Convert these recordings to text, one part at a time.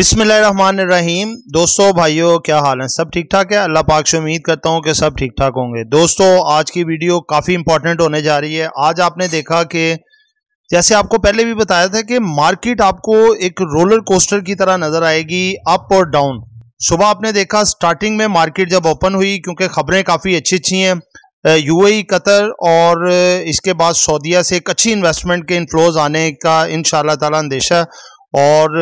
रहीम दोस्तों भाइयों क्या हाल है सब ठीक ठाक है अल्लाह पाक से उम्मीद करता हूँ कि सब ठीक ठाक होंगे दोस्तों आज की वीडियो काफ़ी इंपॉर्टेंट होने जा रही है आज आपने देखा कि जैसे आपको पहले भी बताया था कि मार्केट आपको एक रोलर कोस्टर की तरह नज़र आएगी अप और डाउन सुबह आपने देखा स्टार्टिंग में मार्केट जब ओपन हुई क्योंकि खबरें काफ़ी अच्छी अच्छी हैं यूएई e, कतर और इसके बाद सऊदीया से एक अच्छी इन्वेस्टमेंट के इनफ्लोज आने का इन ताला अंदेशा और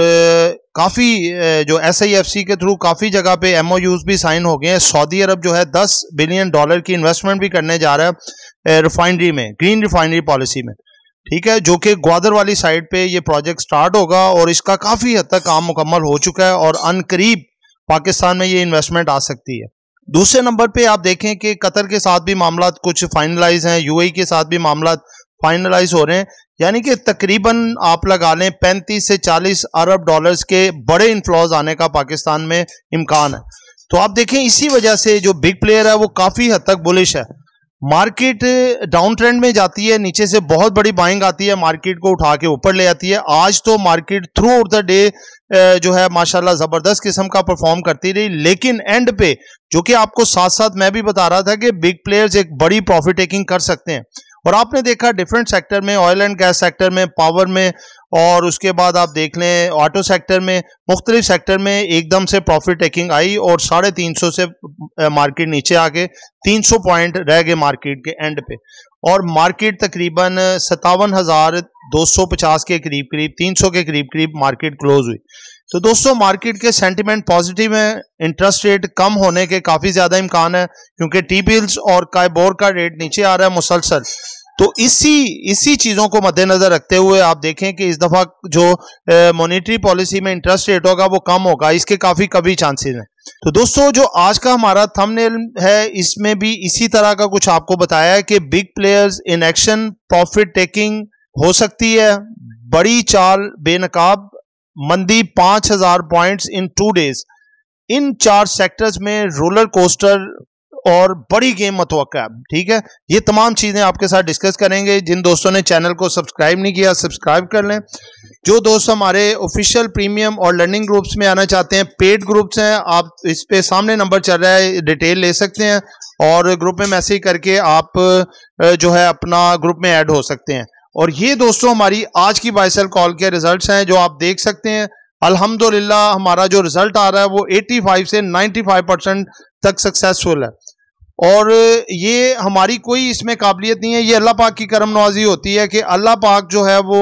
काफ़ी जो एस आई एफ सी के थ्रू काफ़ी जगह पे एम भी साइन हो गए हैं सऊदी अरब जो है 10 बिलियन डॉलर की इन्वेस्टमेंट भी करने जा रहा है रिफाइनरी में ग्रीन रिफाइनरी पॉलिसी में ठीक है जो कि ग्वादर वाली साइड पे ये प्रोजेक्ट स्टार्ट होगा और इसका काफ़ी हद तक काम मुकम्मल हो चुका है और अनकरीब पाकिस्तान में ये इन्वेस्टमेंट आ सकती है दूसरे नंबर पर आप देखें कि कतर के साथ भी मामला कुछ फाइनलाइज हैं यूएई e के साथ भी मामला फाइनलाइज हो रहे हैं यानी कि तकरीबन आप लगा लें पैंतीस से चालीस अरब डॉलर्स के बड़े इन्फ्लॉज आने का पाकिस्तान में इम्कान है तो आप देखें इसी वजह से जो बिग प्लेयर है वो काफ़ी हद तक बुलिश है मार्केट डाउन ट्रेंड में जाती है नीचे से बहुत बड़ी बाइंग आती है मार्केट को उठा के ऊपर ले आती है आज तो मार्केट थ्रू द डे जो है माशाल्लाह ज़बरदस्त किस्म का परफॉर्म करती रही लेकिन एंड पे जो कि आपको साथ साथ मैं भी बता रहा था कि बिग प्लेयर्स एक बड़ी प्रॉफिट टेकिंग कर सकते हैं और आपने देखा डिफरेंट सेक्टर में ऑयल एंड गैस सेक्टर में पावर में और उसके बाद आप देख लें ऑटो सेक्टर में मुख्तलिफ सेक्टर में एकदम से प्रॉफिट टेकिंग आई और साढ़े तीन सौ से मार्केट नीचे आके तीन सौ पॉइंट रह गए मार्केट के एंड पे और मार्केट तकरीबन सतावन हज़ार दो सौ पचास के करीब करीब तीन सौ के करीब करीब मार्केट क्लोज हुई तो दोस्तों मार्केट के सेंटिमेंट पॉजिटिव है इंटरेस्ट रेट कम होने के काफ़ी ज़्यादा इम्कान है क्योंकि टी बिल्स और कायबोर का रेट नीचे आ रहा है मुसलसल तो इसी इसी चीज़ों को मद्देनजर रखते हुए आप देखें कि इस दफ़ा जो मॉनेटरी पॉलिसी में इंटरेस्ट रेट होगा वो कम होगा इसके काफ़ी कभी चांसेस हैं तो दोस्तों जो आज का हमारा थंबनेल है इसमें भी इसी तरह का कुछ आपको बताया है कि big players in action profit taking हो सकती है बड़ी चाल बेनकाब मंदी पांच हजार पॉइंट्स इन टू डेज इन चार सेक्टर्स में रोलर कोस्टर और बड़ी गेम मतव ठीक है ये तमाम चीज़ें आपके साथ डिस्कस करेंगे जिन दोस्तों ने चैनल को सब्सक्राइब नहीं किया सब्सक्राइब कर लें जो दोस्त हमारे ऑफिशियल प्रीमियम और लर्निंग ग्रुप्स में आना चाहते हैं पेड ग्रुप्स हैं आप इस पे सामने नंबर चल रहा है डिटेल ले सकते हैं और ग्रुप में मैसेज करके आप जो है अपना ग्रुप में ऐड हो सकते हैं और ये दोस्तों हमारी आज की बाइसल कॉल के रिजल्ट्स हैं जो आप देख सकते हैं अल्हम्दुलिल्लाह हमारा जो रिजल्ट आ रहा है वो 85 से 95 परसेंट तक सक्सेसफुल है और ये हमारी कोई इसमें काबिलियत नहीं है ये अल्लाह पाक की करम नवाजी होती है कि अल्लाह पाक जो है वो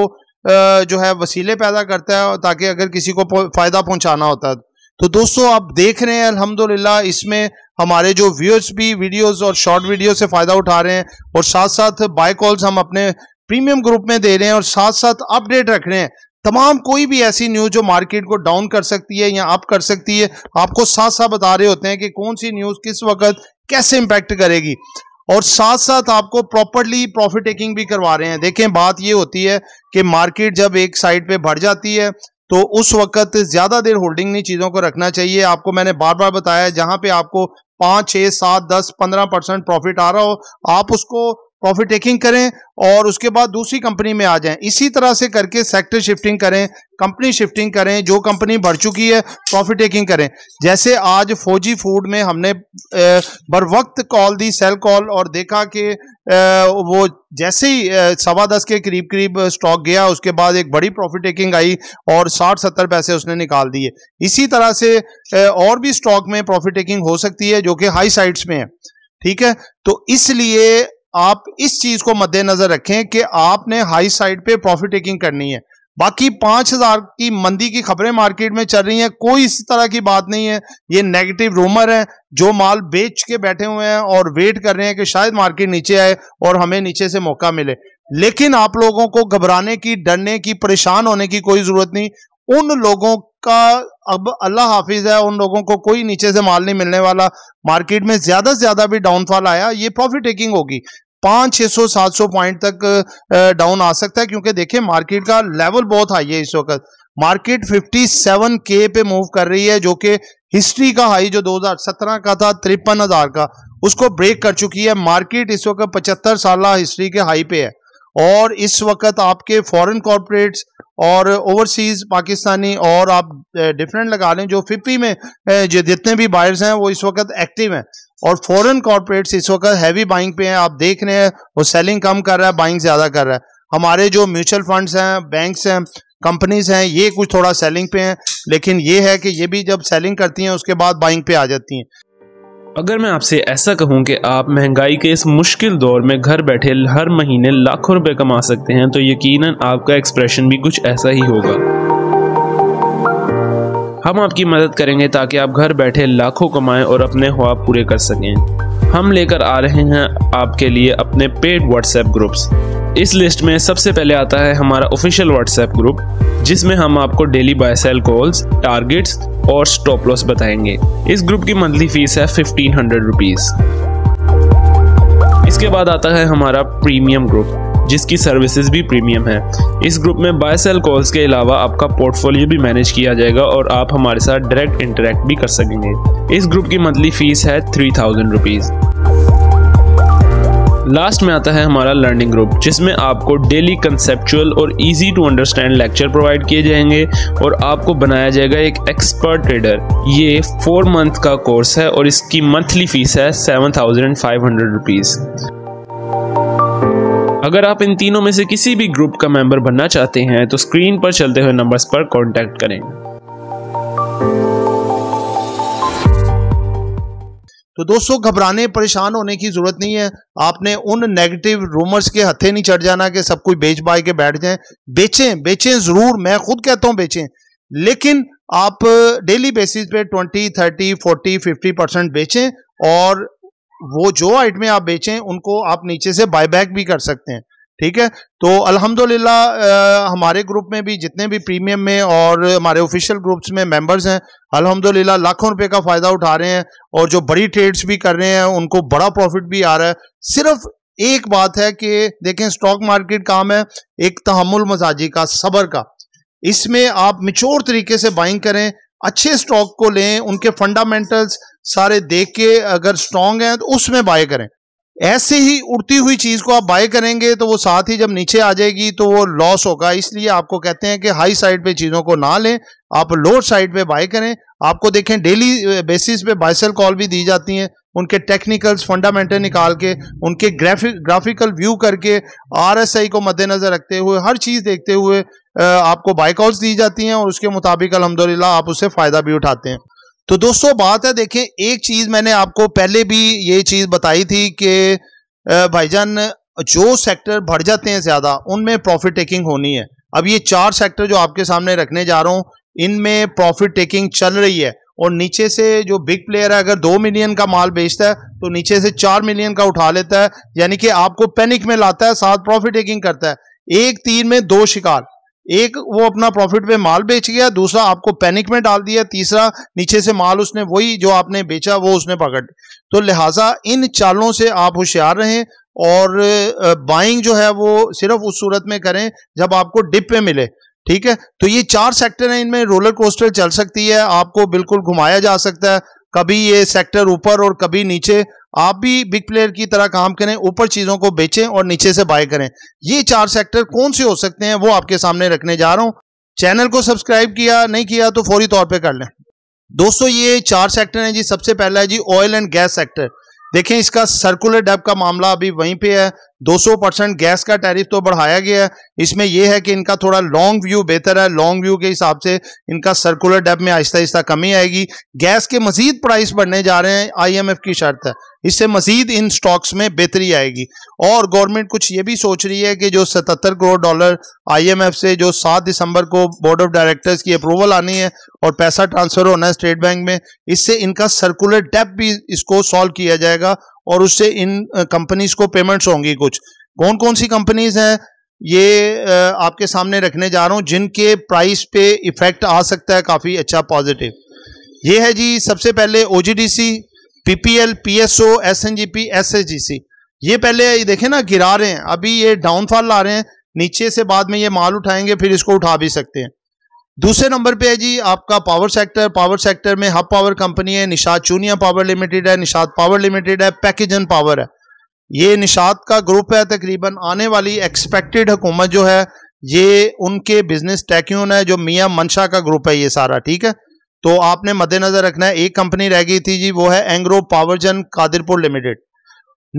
जो है वसीले पैदा करता है ताकि अगर किसी को फ़ायदा पहुंचाना होता है तो दोस्तों आप देख रहे हैं अल्हम्दुलिल्लाह इसमें हमारे जो व्यूअर्स भी वीडियोस और शॉर्ट वीडियो से फ़ायदा उठा रहे हैं और साथ साथ बाय कॉल्स हम अपने प्रीमियम ग्रुप में दे रहे हैं और साथ साथ अपडेट रख रहे हैं तमाम कोई भी ऐसी न्यूज़ जो मार्केट को डाउन कर सकती है या अप कर सकती है आपको साथ साथ बता रहे होते हैं कि कौन सी न्यूज़ किस वक्त कैसे इंपैक्ट करेगी और साथ साथ आपको प्रॉपरली प्रॉफिट टेकिंग भी करवा रहे हैं देखें बात ये होती है कि मार्केट जब एक साइड पे बढ़ जाती है तो उस वक्त ज़्यादा देर होल्डिंग नहीं चीज़ों को रखना चाहिए आपको मैंने बार बार बताया जहां पे आपको पाँच छः सात दस पंद्रह परसेंट प्रॉफिट आ रहा हो आप उसको प्रॉफिट टेकिंग करें और उसके बाद दूसरी कंपनी में आ जाएं इसी तरह से करके सेक्टर शिफ्टिंग करें कंपनी शिफ्टिंग करें जो कंपनी बढ़ चुकी है प्रॉफिट टेकिंग करें जैसे आज फौजी फूड में हमने बर वक्त कॉल दी सेल कॉल और देखा कि वो जैसे ही सवा दस के करीब करीब स्टॉक गया उसके बाद एक बड़ी प्रॉफिट टेकिंग आई और साठ सत्तर पैसे उसने निकाल दिए इसी तरह से और भी स्टॉक में प्रॉफिट टेकिंग हो सकती है जो कि हाई साइड्स में है ठीक है तो इसलिए आप इस चीज को मद्देनजर रखें कि आपने हाई साइड पे प्रॉफिट टेकिंग करनी है बाकी पांच हजार की मंदी की खबरें मार्केट में चल रही हैं कोई इस तरह की बात नहीं है ये नेगेटिव रूमर है जो माल बेच के बैठे हुए हैं और वेट कर रहे हैं कि शायद मार्केट नीचे आए और हमें नीचे से मौका मिले लेकिन आप लोगों को घबराने की डरने की परेशान होने की कोई जरूरत नहीं उन लोगों का अब अल्लाह हाफिज है उन लोगों को कोई नीचे से माल नहीं मिलने वाला मार्केट में ज्यादा से ज्यादा भी डाउनफॉल आया ये प्रॉफिट टेकिंग होगी पांच छह सौ सात सौ पॉइंट तक डाउन आ सकता है क्योंकि देखिये मार्केट का लेवल बहुत हाई है इस वक्त मार्केट 57 के पे मूव कर रही है जो कि हिस्ट्री का हाई जो 2017 का था तिरपन हजार का उसको ब्रेक कर चुकी है मार्केट इस वक्त पचहत्तर साल हिस्ट्री के हाई पे है और इस वक्त आपके फॉरेन कॉरपोरेट्स और ओवरसीज पाकिस्तानी और आप डिफरेंट लगा लें जो फिफ्टी में जो जितने भी बायर्स हैं वो इस वक्त एक्टिव हैं और फॉरेन कॉरपोरेट्स इस वक्त हैवी बाइंग पे हैं आप देख रहे हैं वो सेलिंग कम कर रहा है बाइंग ज़्यादा कर रहा है हमारे जो म्यूचुअल फंड्स हैं बैंक्स हैं कंपनीज हैं ये कुछ थोड़ा सेलिंग पे हैं लेकिन ये है कि ये भी जब सेलिंग करती हैं उसके बाद बाइंग पे आ जाती हैं अगर मैं आपसे ऐसा कहूं कि आप महंगाई के इस मुश्किल दौर में घर बैठे हर महीने लाखों रुपए कमा सकते हैं तो यकीनन आपका एक्सप्रेशन भी कुछ ऐसा ही होगा हम आपकी मदद करेंगे ताकि आप घर बैठे लाखों कमाएं और अपने ख्वाब पूरे कर सकें हम लेकर आ रहे हैं आपके लिए अपने पेड व्हाट्सएप ग्रुप्स इस लिस्ट में सबसे पहले आता है हमारा ऑफिशियल व्हाट्सएप ग्रुप जिसमें हम आपको daily buy sell calls targets और स्टॉप लॉस बताएंगे इस ग्रुप की मंथली फीस है फिफ्टीन हंड्रेड रुपीज़ इसके बाद आता है हमारा प्रीमियम ग्रुप जिसकी सर्विसेज भी प्रीमियम है इस ग्रुप में बाय सेल कॉल्स के अलावा आपका पोर्टफोलियो भी मैनेज किया जाएगा और आप हमारे साथ डायरेक्ट इंटरेक्ट भी कर सकेंगे इस ग्रुप की मंथली फीस है थ्री थाउजेंड रुपीज़ लास्ट में आता है हमारा लर्निंग ग्रुप जिसमें आपको डेली कंसेप्चुअल और easy to understand lecture provide किए जाएंगे और आपको बनाया जाएगा एक एक्सपर्ट ट्रेडर ये फोर मंथ का कोर्स है और इसकी मंथली फीस है seven thousand five hundred rupees अगर आप इन तीनों में से किसी भी ग्रुप का मेंबर बनना चाहते हैं तो स्क्रीन पर चलते हुए नंबर्स पर कॉन्टैक्ट करें तो दोस्तों घबराने परेशान होने की ज़रूरत नहीं है आपने उन नेगेटिव रूमर्स के हथे नहीं चढ़ जाना कि सब कोई बेच बाय के बैठ जाए बेचें बेचें ज़रूर मैं खुद कहता हूं बेचें लेकिन आप डेली बेसिस पे 20, 30, 40, 50 परसेंट बेचें और वो जो आइटमें आप बेचें उनको आप नीचे से बायबैक भी कर सकते हैं ठीक है तो अल्हम्दुलिल्लाह हमारे ग्रुप में भी जितने भी प्रीमियम में और हमारे ऑफिशियल ग्रुप्स में मेंबर्स हैं अल्हम्दुलिल्लाह लाखों रुपए का फ़ायदा उठा रहे हैं और जो बड़ी ट्रेड्स भी कर रहे हैं उनको बड़ा प्रॉफिट भी आ रहा है सिर्फ एक बात है कि देखें स्टॉक मार्केट काम है एक तहमुल मजाजी का सबर का इसमें आप मिच्योर तरीके से बाइंग करें अच्छे स्टॉक को लें उनके फंडामेंटल्स सारे देख के अगर स्ट्रांग हैं तो उसमें बाय करें ऐसे ही उड़ती हुई चीज़ को आप बाय करेंगे तो वो साथ ही जब नीचे आ जाएगी तो वो लॉस होगा इसलिए आपको कहते हैं कि हाई साइड पे चीज़ों को ना लें आप लोअर साइड पे बाय करें आपको देखें डेली बेसिस पे बाइसल कॉल भी दी जाती हैं उनके टेक्निकल्स फंडामेंटल निकाल के उनके ग्राफिक ग्राफिकल व्यू करके आरएसआई को मद्देनजर रखते हुए हर चीज़ देखते हुए आपको कॉल्स दी जाती हैं और उसके मुताबिक अलहमदिल्ला आप उससे फ़ायदा भी उठाते हैं तो दोस्तों बात है देखें एक चीज मैंने आपको पहले भी ये चीज बताई थी कि भाईजान जो सेक्टर बढ़ जाते हैं ज्यादा उनमें प्रॉफिट टेकिंग होनी है अब ये चार सेक्टर जो आपके सामने रखने जा रहा हूं इनमें प्रॉफिट टेकिंग चल रही है और नीचे से जो बिग प्लेयर है अगर दो मिलियन का माल बेचता है तो नीचे से चार मिलियन का उठा लेता है यानी कि आपको पैनिक में लाता है साथ प्रॉफिट टेकिंग करता है एक तीर में दो शिकार एक वो अपना प्रॉफिट पे माल बेच गया दूसरा आपको पैनिक में डाल दिया तीसरा नीचे से माल उसने वही जो आपने बेचा वो उसने पकड़ तो लिहाजा इन चालों से आप होशियार रहें और बाइंग जो है वो सिर्फ उस सूरत में करें जब आपको डिप पे मिले ठीक है तो ये चार सेक्टर हैं इनमें रोलर कोस्टर चल सकती है आपको बिल्कुल घुमाया जा सकता है कभी ये सेक्टर ऊपर और कभी नीचे आप भी बिग प्लेयर की तरह काम करें ऊपर चीजों को बेचें और नीचे से बाय करें ये चार सेक्टर कौन से हो सकते हैं वो आपके सामने रखने जा रहा हूं चैनल को सब्सक्राइब किया नहीं किया तो फौरी तौर पे कर लें दोस्तों ये चार सेक्टर हैं जी सबसे पहला है जी ऑयल एंड गैस सेक्टर देखें इसका सर्कुलर डेप का मामला अभी वहीं पे है 200 परसेंट गैस का टैरिफ तो बढ़ाया गया है इसमें यह है कि इनका थोड़ा लॉन्ग व्यू बेहतर है लॉन्ग व्यू के हिसाब से इनका सर्कुलर डेप में आहिस्ता आहिस्ता कमी आएगी गैस के मजीद प्राइस बढ़ने जा रहे हैं आईएमएफ की शर्त है इससे मजीद इन स्टॉक्स में बेहतरी आएगी और गवर्नमेंट कुछ ये भी सोच रही है कि जो सतहत्तर करोड़ डॉलर आईएमएफ से जो सात दिसंबर को बोर्ड ऑफ डायरेक्टर्स की अप्रूवल आनी है और पैसा ट्रांसफर होना है स्टेट बैंक में इससे इनका सर्कुलर डेप भी इसको सॉल्व किया जाएगा और उससे इन कंपनीज को पेमेंट्स होंगी कुछ कौन कौन सी कंपनीज हैं ये आपके सामने रखने जा रहा हूँ जिनके प्राइस पे इफेक्ट आ सकता है काफ़ी अच्छा पॉजिटिव ये है जी सबसे पहले O G D C P P L P S O S N G P S S G C ये पहले देखे देखें ना गिरा रहे हैं अभी ये डाउनफॉल ला रहे हैं नीचे से बाद में ये माल उठाएंगे फिर इसको उठा भी सकते हैं दूसरे नंबर पे है जी आपका पावर सेक्टर पावर सेक्टर में हब पावर कंपनी है निषाद चूनिया पावर लिमिटेड है निषाद पावर लिमिटेड है पैकेजन पावर है ये निषाद का ग्रुप है तकरीबन आने वाली एक्सपेक्टेड हुकूमत जो है ये उनके बिजनेस टैक्यून है जो मियाँ मंशा का ग्रुप है ये सारा ठीक है तो आपने मद्देनजर रखना है एक कंपनी रह गई थी जी वो है Engro Powergen Qadirpur limited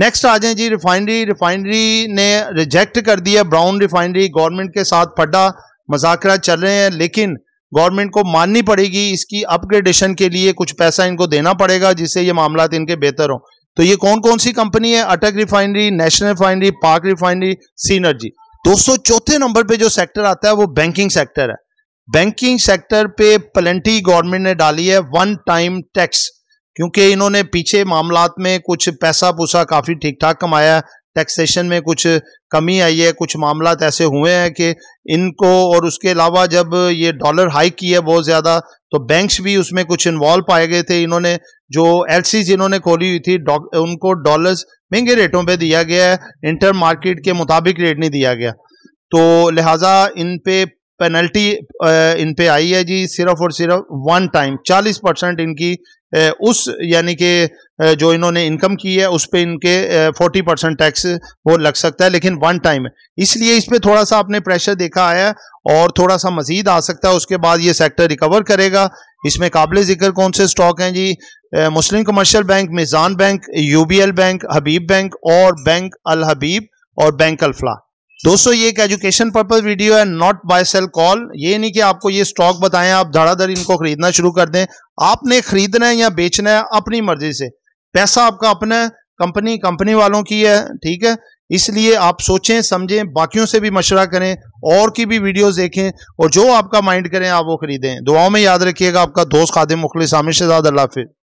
next आ जाए जी रिफाइनरी रिफाइनरी ने रिजेक्ट कर दिया ब्राउन रिफाइनरी गवर्नमेंट के साथ फड्डा मजाकरा चल रहे हैं लेकिन गवर्नमेंट को माननी पड़ेगी इसकी अपग्रेडेशन के लिए कुछ पैसा इनको देना पड़ेगा जिससे ये मामला इनके बेहतर हों तो ये कौन कौन सी कंपनी है Attock refinery national refinery park refinery synergy दोस्तों चौथे नंबर पे जो सेक्टर आता है वो बैंकिंग सेक्टर है बैंकिंग सेक्टर पे पलेंटी गवर्नमेंट ने डाली है वन टाइम टैक्स क्योंकि इन्होंने पीछे मामलात में कुछ पैसा पुसा काफी ठीक ठाक कमाया है टैक्सेशन में कुछ कमी आई है कुछ मामला ऐसे हुए हैं कि इनको और उसके अलावा जब ये डॉलर हाई की है बहुत ज़्यादा तो बैंक्स भी उसमें कुछ इन्वॉल्व पाए गए थे इन्होंने जो एल जिन्होंने खोली हुई थी उनको डॉलर्स महंगे रेटों पे दिया गया है इंटर मार्केट के मुताबिक रेट नहीं दिया गया तो लिहाजा इन पे पेनल्टी इन पे आई है जी सिर्फ और सिर्फ वन टाइम चालीस परसेंट इनकी उस यानी कि जो इन्होंने इनकम की है उस पर इनके 40 परसेंट टैक्स वो लग सकता है लेकिन वन टाइम है इसलिए इस पर थोड़ा सा आपने प्रेशर देखा आया और थोड़ा सा मजीद आ सकता है उसके बाद ये सेक्टर रिकवर करेगा इसमें काबिल जिक्र कौन से स्टॉक हैं जी Muslim commercial bank Meezan bank एल बैंक हबीब बैंक और बैंक अल हबीब और बैंक अल्फला दोस्तों ये एक एजुकेशन पर्पज वीडियो है नॉट बाय सेल कॉल ये नहीं कि आपको ये स्टॉक बताएं आप धड़ाधड़ इनको खरीदना शुरू कर दें आपने खरीदना है या बेचना है अपनी मर्जी से पैसा आपका अपना कंपनी कंपनी वालों की है ठीक है इसलिए आप सोचें समझें बाकियों से भी मशवरा करें और की भी वीडियोस देखें और जो आपका माइंड करें आप वो खरीदें दुआओं में याद रखिएगा आपका दोस्त खादि मुखलिस आमिर शहजाद अल्लाह हाफिज़